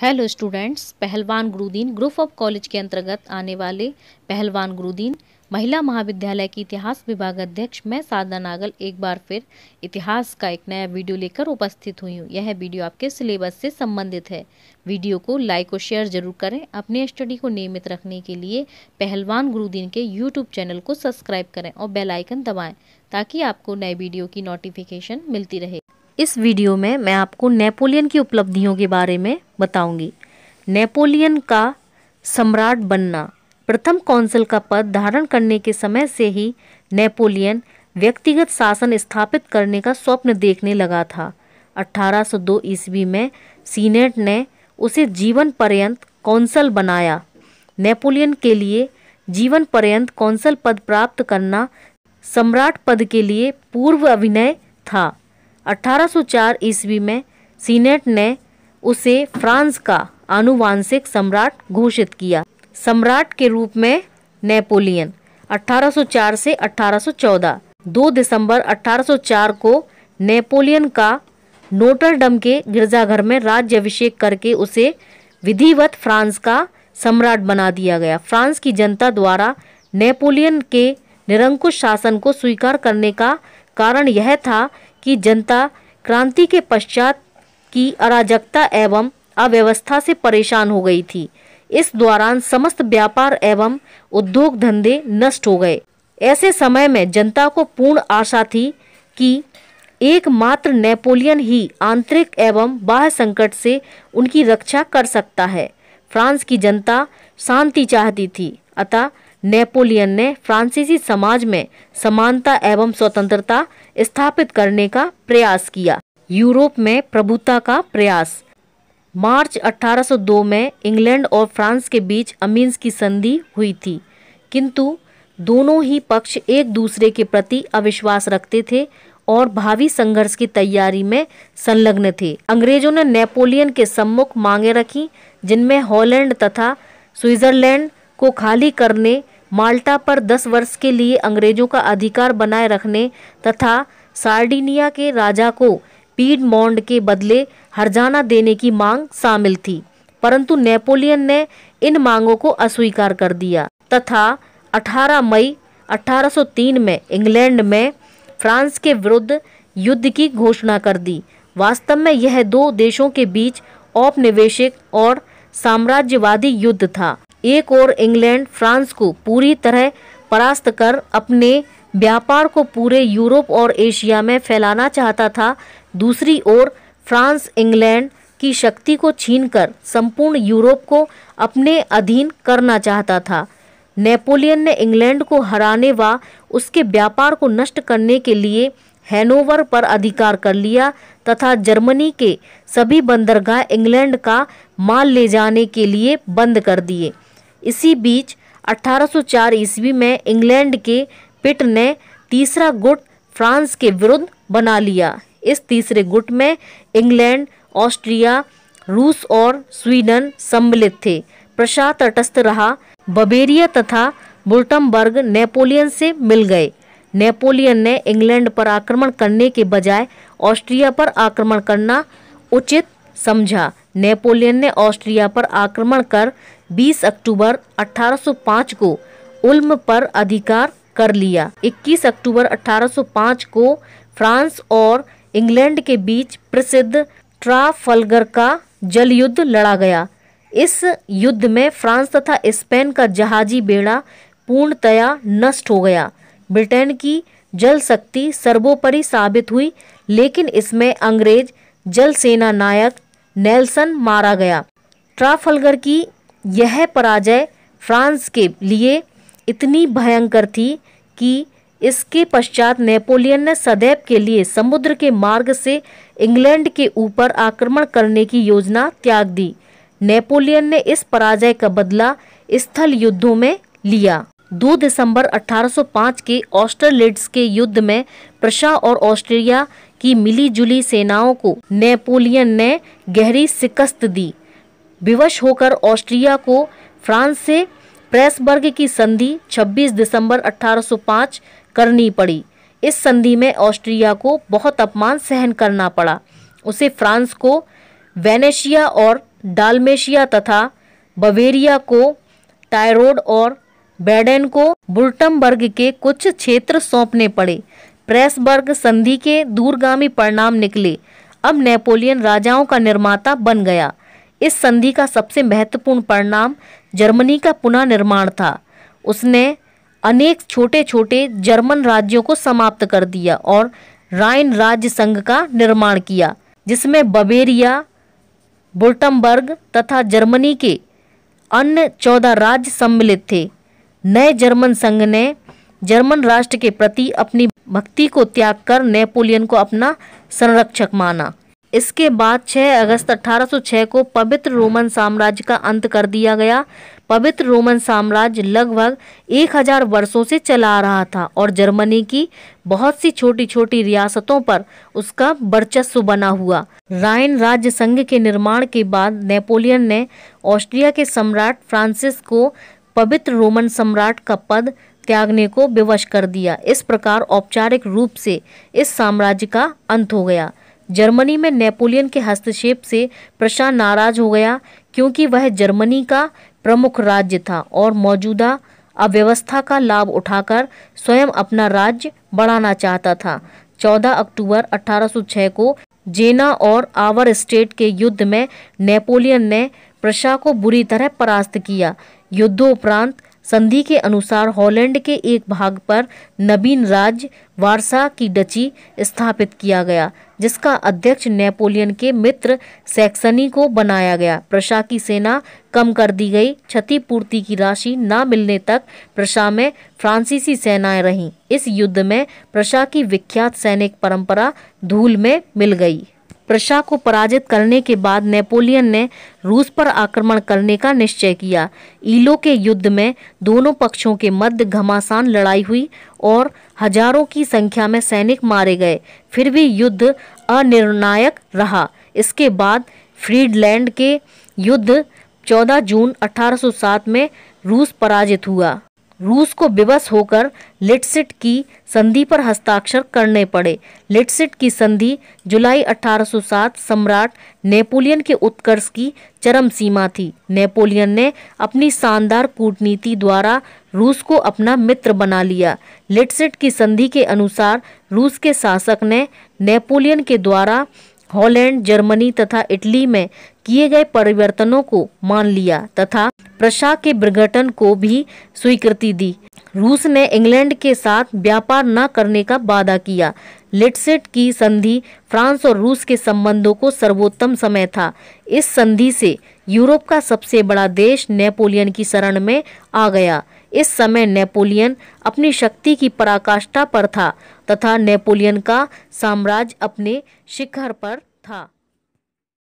hello students पहलवान Gurudeen group of college के अंतर्गत आने वाले पहलवान गुरुदीन महिला महाविद्यालय की इतिहास विभाग अध्यक्ष मैं साधना नागल एक बार फिर इतिहास का एक नया वीडियो लेकर उपस्थित हुई हूँ यह वीडियो आपके सिलेबस से संबंधित है वीडियो को लाइक और शेयर जरूर करें अपने स्टडी को नियमित रखने के लिए पहलवान गुरुदीन के यूट्यूब चैनल को सब्सक्राइब करें और बेलाइकन दबाएँ ताकि आपको नए वीडियो की नोटिफिकेशन मिलती रहे इस वीडियो में मैं आपको नेपोलियन की उपलब्धियों के बारे में बताऊंगी नेपोलियन का सम्राट बनना प्रथम कौंसल का पद धारण करने के समय से ही नेपोलियन व्यक्तिगत शासन स्थापित करने का स्वप्न देखने लगा था 1802 ईस्वी में सीनेट ने उसे जीवन पर्यंत कौंसल बनाया नेपोलियन के लिए जीवन पर्यंत कौंसल पद प्राप्त करना सम्राट पद के लिए पूर्व अभिनय था 1804 ईस्वी में सीनेट ने उसे फ्रांस का आनुवांशिक सम्राट घोषित किया सम्राट के रूप में नेपोलियन 1804 से 1814 2 दिसंबर 1804 को नेपोलियन का नोटरडम के गिरजाघर में राज्याभिषेक करके उसे विधिवत फ्रांस का सम्राट बना दिया गया फ्रांस की जनता द्वारा नेपोलियन के निरंकुश शासन को स्वीकार करने का कारण यह था कि जनता क्रांति के पश्चात की अराजकता एवं अव्यवस्था से परेशान हो गई थी इस दौरान समस्त व्यापार एवं उद्योग धंधे नष्ट हो गए ऐसे समय में जनता को पूर्ण आशा थी कि एकमात्र नेपोलियन ही आंतरिक एवं बाह्य संकट से उनकी रक्षा कर सकता है फ्रांस की जनता शांति चाहती थी अतः नेपोलियन ने फ्रांसीसी समाज में समानता एवं स्वतंत्रता स्थापित करने का प्रयास किया यूरोप में प्रभुता का प्रयास मार्च 1802 में इंग्लैंड और फ्रांस के बीच अमीन्स की संधि हुई थी किंतु दोनों ही पक्ष एक दूसरे के प्रति अविश्वास रखते थे और भावी संघर्ष की तैयारी में संलग्न थे अंग्रेजों ने नेपोलियन के सम्मुख मांगे रखी जिनमें हॉलैंड तथा स्विट्जरलैंड को खाली करने माल्टा पर दस वर्ष के लिए अंग्रेजों का अधिकार बनाए रखने तथा सार्डिनिया के राजा को मॉन्ड के बदले हरजाना देने की मांग शामिल थी परंतु नेपोलियन ने इन मांगों को अस्वीकार कर दिया तथा 18 मई 1803 में इंग्लैंड में फ्रांस के विरुद्ध युद्ध की घोषणा कर दी वास्तव में यह दो देशों के बीच औपनिवेशिक और साम्राज्यवादी युद्ध था एक और इंग्लैंड फ्रांस को पूरी तरह परास्त कर अपने व्यापार को पूरे यूरोप और एशिया में फैलाना चाहता था दूसरी ओर फ्रांस इंग्लैंड की शक्ति को छीनकर संपूर्ण यूरोप को अपने अधीन करना चाहता था नेपोलियन ने इंग्लैंड को हराने व उसके व्यापार को नष्ट करने के लिए हैनोवर पर अधिकार कर लिया तथा जर्मनी के सभी बंदरगाह इंग्लैंड का माल ले जाने के लिए बंद कर दिए इसी बीच 1804 ईस्वी में इंग्लैंड के पिट ने तीसरा गुट फ्रांस के विरुद्ध बना लिया इस तीसरे गुट में इंग्लैंड ऑस्ट्रिया रूस और स्वीडन सम्मिलित थे प्रशा तटस्थ रहा बबेरिया तथा बुल्टमबर्ग नेपोलियन से मिल गए नेपोलियन ने इंग्लैंड पर आक्रमण करने के बजाय ऑस्ट्रिया पर आक्रमण करना उचित समझा नेपोलियन ने ऑस्ट्रिया पर आक्रमण कर 20 अक्टूबर 1805 को उल्म पर अधिकार कर लिया 21 अक्टूबर 1805 को फ्रांस और इंग्लैंड के बीच प्रसिद्ध ट्राफलगर का जल युद्ध लड़ा गया इस युद्ध में फ्रांस तथा स्पेन का जहाजी बेड़ा पूर्णतया नष्ट हो गया ब्रिटेन की जल शक्ति सर्वोपरि साबित हुई लेकिन इसमें अंग्रेज जल सेना नायक नेल्सन मारा गया ट्राफलगर की यह पराजय फ्रांस के लिए इतनी भयंकर थी कि इसके पश्चात नेपोलियन ने सदैव के लिए समुद्र के मार्ग से इंग्लैंड के ऊपर आक्रमण करने की योजना त्याग दी नेपोलियन ने इस पराजय का बदला स्थल युद्धों में लिया 2 दिसंबर 1805 के ऑस्टरलिड्स के युद्ध में प्रशा और ऑस्ट्रिया की मिलीजुली सेनाओं को नेपोलियन ने गहरी शिकस्त दी विवश होकर ऑस्ट्रिया को फ्रांस से प्रेसबर्ग की संधि 26 दिसंबर 1805 करनी पड़ी इस संधि में ऑस्ट्रिया को बहुत अपमान सहन करना पड़ा उसे फ्रांस को वेनेशिया और डालमेशिया तथा बवेरिया को टायरोड और बेडेन को बुल्टमबर्ग के कुछ क्षेत्र सौंपने पड़े प्रेसबर्ग संधि के दूरगामी परिणाम निकले अब नेपोलियन राजाओं का निर्माता बन गया इस संधि का सबसे महत्वपूर्ण परिणाम जर्मनी का पुनः निर्माण था उसने अनेक छोटे छोटे जर्मन राज्यों को समाप्त कर दिया और राइन राज्य संघ का निर्माण किया जिसमें बबेरिया बुल्टमबर्ग तथा जर्मनी के अन्य चौदह राज्य सम्मिलित थे नए जर्मन संघ ने जर्मन राष्ट्र के प्रति अपनी भक्ति को त्याग कर नेपोलियन को अपना संरक्षक माना इसके बाद 6 अगस्त 1806 को पवित्र रोमन साम्राज्य का अंत कर दिया गया पवित्र रोमन साम्राज्य लगभग 1000 वर्षों से चला आ रहा था और जर्मनी की बहुत सी छोटी छोटी रियासतों पर उसका वर्चस्व बना हुआ रायन राज्य संघ के निर्माण के बाद नेपोलियन ने ऑस्ट्रिया के सम्राट फ्रांसिस को पवित्र रोमन सम्राट का पद त्यागने को विवश कर दिया इस प्रकार औपचारिक रूप से इस साम्राज्य का अंत हो गया जर्मनी में नेपोलियन के हस्तक्षेप से प्रशा नाराज हो गया क्योंकि वह जर्मनी का प्रमुख राज्य था और मौजूदा अव्यवस्था का लाभ उठाकर स्वयं अपना राज्य बढ़ाना चाहता था 14 अक्टूबर 1806 को जेना और आवर स्टेट के युद्ध में नेपोलियन ने प्रशा को बुरी तरह परास्त किया युद्धोपरांत संधि के अनुसार हॉलैंड के एक भाग पर नवीन राज्य वारसा की डची स्थापित किया गया जिसका अध्यक्ष नेपोलियन के मित्र सैक्सनी को बनाया गया प्रशा की सेना कम कर दी गई क्षतिपूर्ति की राशि न मिलने तक प्रशा में फ्रांसीसी सेनाएं रहीं इस युद्ध में प्रशा की विख्यात सैनिक परंपरा धूल में मिल गई प्रशा को पराजित करने के बाद नेपोलियन ने रूस पर आक्रमण करने का निश्चय किया ईलो के युद्ध में दोनों पक्षों के मध्य घमासान लड़ाई हुई और हजारों की संख्या में सैनिक मारे गए फिर भी युद्ध अनिर्णायक रहा इसके बाद फ्रीडलैंड के युद्ध 14 जून 1807 में रूस पराजित हुआ रूस को विवश होकर लिटसिट की संधि पर हस्ताक्षर करने पड़े लिटसिट की संधि जुलाई 1807 सम्राट नेपोलियन के उत्कर्ष की चरम सीमा थी नेपोलियन ने अपनी शानदार कूटनीति द्वारा रूस को अपना मित्र बना लिया लिटसिट की संधि के अनुसार रूस के शासक ने नेपोलियन के द्वारा हॉलैंड जर्मनी तथा इटली में किए गए परिवर्तनों को मान लिया तथा प्रशा के विघटन को भी स्वीकृति दी रूस ने इंग्लैंड के साथ व्यापार न करने का वादा किया लिटसेट की संधि फ्रांस और रूस के संबंधों को सर्वोत्तम समय था इस संधि से यूरोप का सबसे बड़ा देश नेपोलियन की शरण में आ गया इस समय नेपोलियन अपनी शक्ति की पराकाष्ठा पर था तथा नेपोलियन का साम्राज्य अपने शिखर पर था